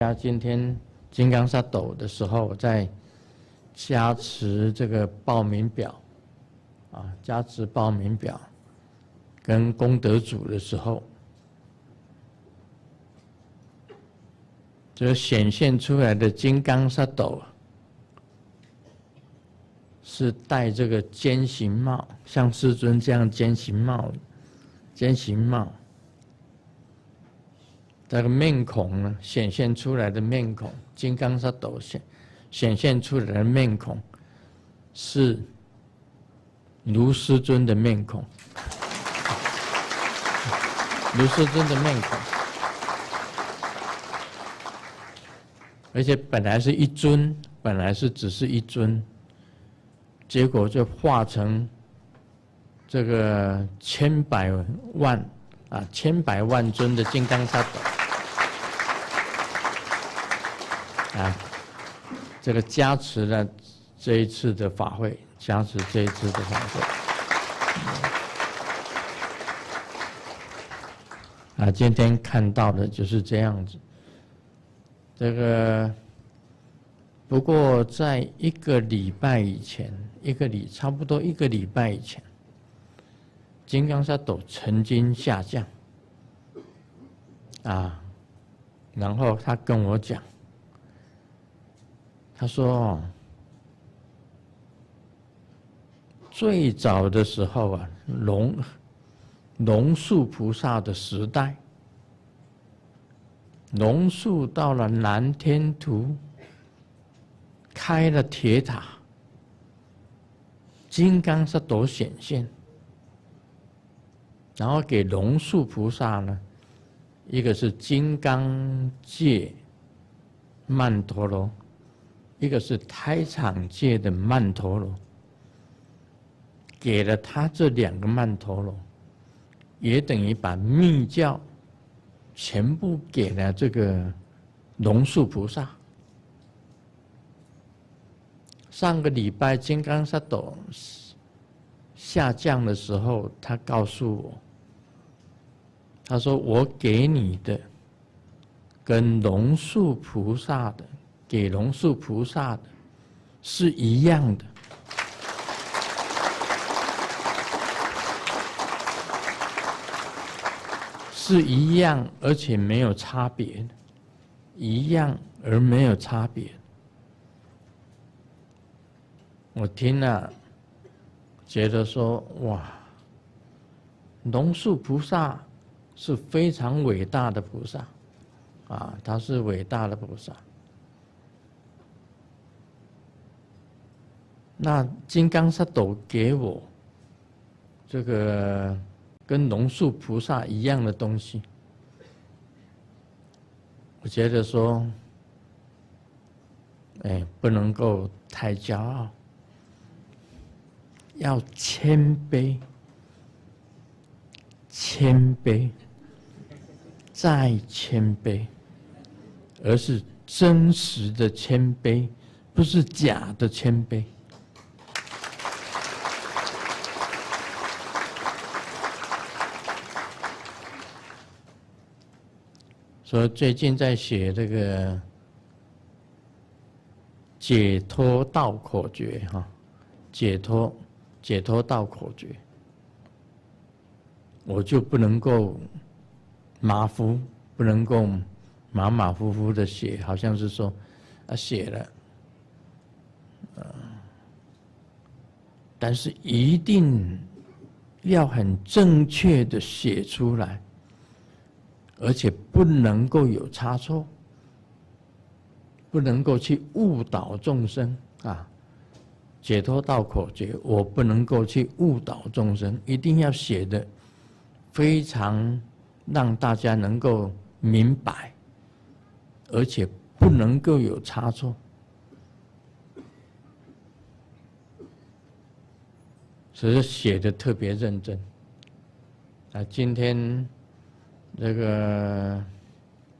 家今天金刚萨斗的时候，在加持这个报名表啊，加持报名表跟功德主的时候，就显现出来的金刚萨斗是戴这个尖形帽，像至尊这样尖形帽，尖形帽。这个面孔呢？显现出来的面孔，金刚萨斗显显现出来的面孔，是卢师尊的面孔。卢师尊的面孔，而且本来是一尊，本来是只是一尊，结果就化成这个千百万啊，千百万尊的金刚萨斗。啊，这个加持了这一次的法会，加持这一次的法会。啊，今天看到的就是这样子。这个，不过在一个礼拜以前，一个礼，差不多一个礼拜以前，金刚萨斗曾经下降，啊，然后他跟我讲。他说：“最早的时候啊，龙龙树菩萨的时代，龙树到了南天图，开了铁塔，金刚是多显现，然后给龙树菩萨呢，一个是金刚戒，曼陀罗。”一个是胎场界的曼陀罗，给了他这两个曼陀罗，也等于把密教全部给了这个龙树菩萨。上个礼拜金刚萨埵下降的时候，他告诉我，他说：“我给你的，跟龙树菩萨的。”给龙树菩萨的是一样的，是一样而且没有差别一样而没有差别我听了，觉得说哇，龙树菩萨是非常伟大的菩萨，啊，他是伟大的菩萨。那金刚萨斗给我这个跟龙树菩萨一样的东西，我觉得说，哎，不能够太骄傲，要谦卑，谦卑，再谦卑，而是真实的谦卑，不是假的谦卑。说最近在写这个解脱道口诀哈，解脱解脱道口诀，我就不能够马虎，不能够马马虎虎的写，好像是说啊写了，嗯，但是一定要很正确的写出来。而且不能够有差错，不能够去误导众生啊！解脱道口诀，我不能够去误导众生，一定要写的非常让大家能够明白，而且不能够有差错，所以写的特别认真啊！今天。那个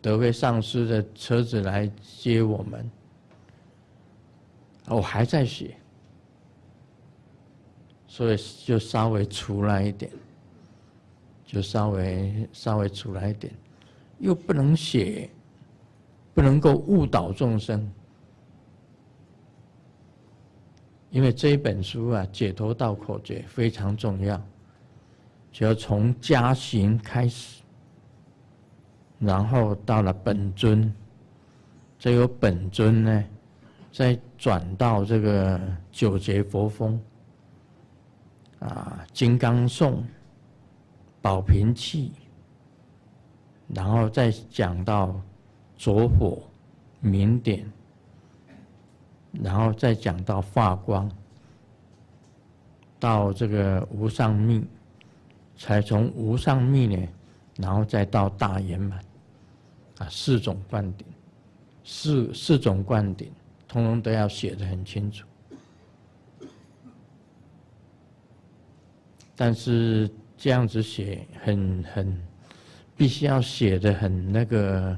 德威上师的车子来接我们，我还在写，所以就稍微出来一点，就稍微稍微出来一点，又不能写，不能够误导众生，因为这一本书啊，解脱道口诀非常重要，就要从家行开始。然后到了本尊，再由本尊呢，再转到这个九节佛风，啊，金刚颂，宝瓶器，然后再讲到着火明点，然后再讲到发光，到这个无上密，才从无上密呢，然后再到大圆满。啊，四种灌顶，四四种灌顶，通通都要写得很清楚。但是这样子写，很很，必须要写的很那个，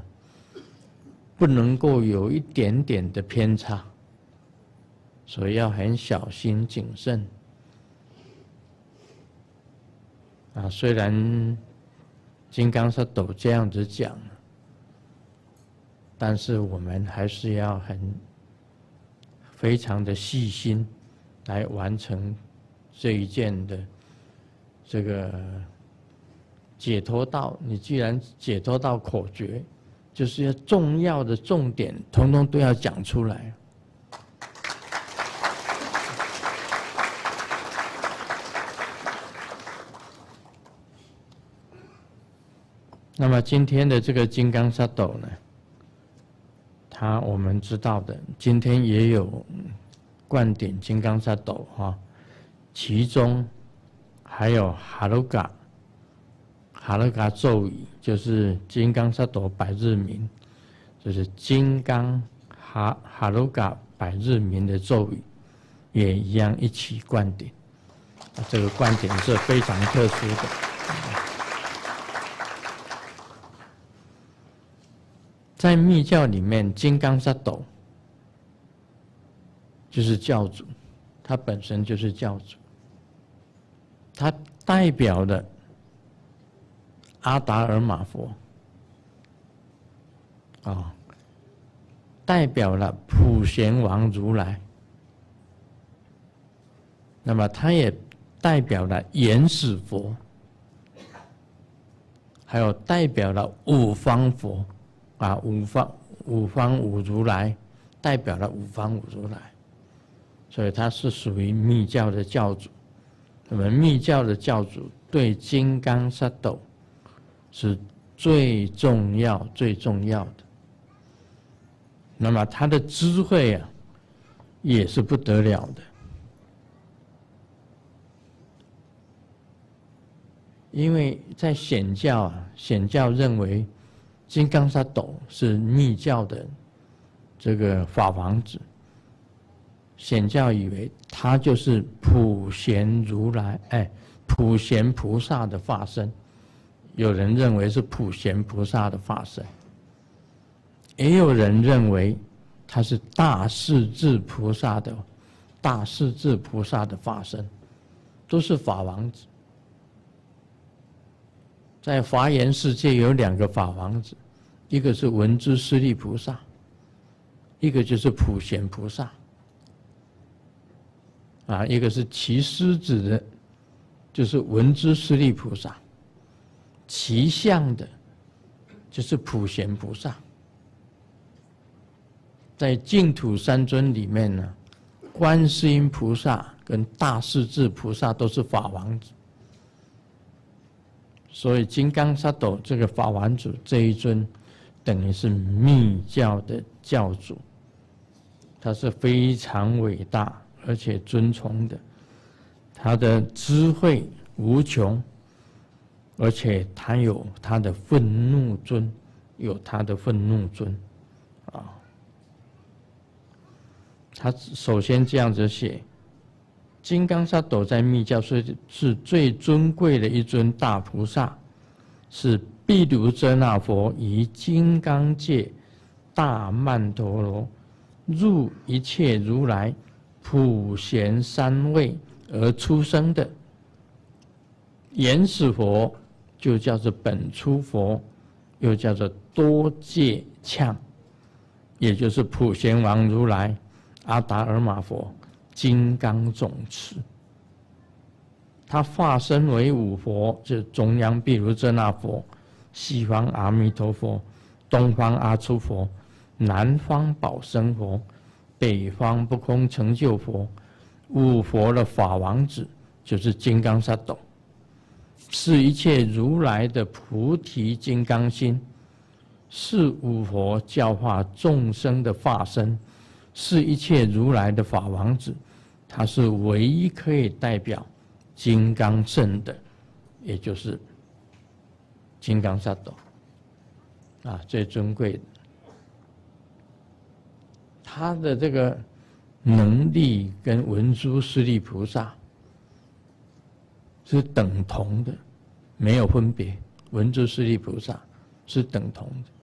不能够有一点点的偏差，所以要很小心谨慎。啊，虽然金刚说都这样子讲。但是我们还是要很非常的细心来完成这一件的这个解脱道。你既然解脱到口诀，就是要重要的重点，通通都要讲出来。那么今天的这个金刚沙斗呢？啊，我们知道的，今天也有灌顶金刚萨斗哈，其中还有哈鲁嘎，哈鲁嘎咒语就是金刚萨斗百日明，就是金刚哈哈鲁嘎百日明的咒语，也一样一起灌顶，这个灌顶是非常特殊的。在密教里面，金刚萨斗就是教主，他本身就是教主，他代表了阿达尔玛佛，啊，代表了普贤王如来，那么他也代表了原始佛，还有代表了五方佛。啊，五方五方五如来，代表了五方五如来，所以他是属于密教的教主。那么密教的教主对金刚萨埵是最重要、最重要的。那么他的智慧啊，也是不得了的，因为在显教啊，显教认为。金刚萨斗是密教的这个法王子，显教以为他就是普贤如来，哎，普贤菩萨的化身。有人认为是普贤菩萨的化身，也有人认为他是大势至菩萨的，大势至菩萨的化身，都是法王子。在华严世界有两个法王子。一个是文殊师利菩萨，一个就是普贤菩萨。啊，一个是其狮子的，就是文殊师利菩萨；其象的，就是普贤菩萨。在净土三尊里面呢，观世音菩萨跟大势至菩萨都是法王子，所以金刚萨埵这个法王子这一尊。等于是密教的教主，他是非常伟大而且尊崇的，他的智慧无穷，而且他有他的愤怒尊，有他的愤怒尊，啊，他首先这样子写：金刚萨斗在密教是是最尊贵的一尊大菩萨，是。譬如遮那佛以金刚界大曼陀罗入一切如来普贤三位而出生的原始佛，就叫做本初佛，又叫做多界呛，也就是普贤王如来、阿达尔玛佛、金刚总子。他化身为五佛，就中央譬如遮那佛。西方阿弥陀佛，东方阿弥佛，南方宝生佛，北方不空成就佛，五佛的法王子就是金刚萨埵，是一切如来的菩提金刚心，是五佛教化众生的化身，是一切如来的法王子，他是唯一可以代表金刚圣的，也就是。金刚萨埵啊，最尊贵的，他的这个能力跟文殊师利菩萨是等同的，没有分别。文殊师利菩萨是等同的。